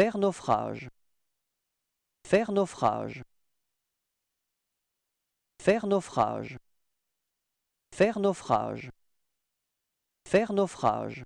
Faire naufrage. Faire naufrage. Faire naufrage. Faire naufrage. Faire naufrage.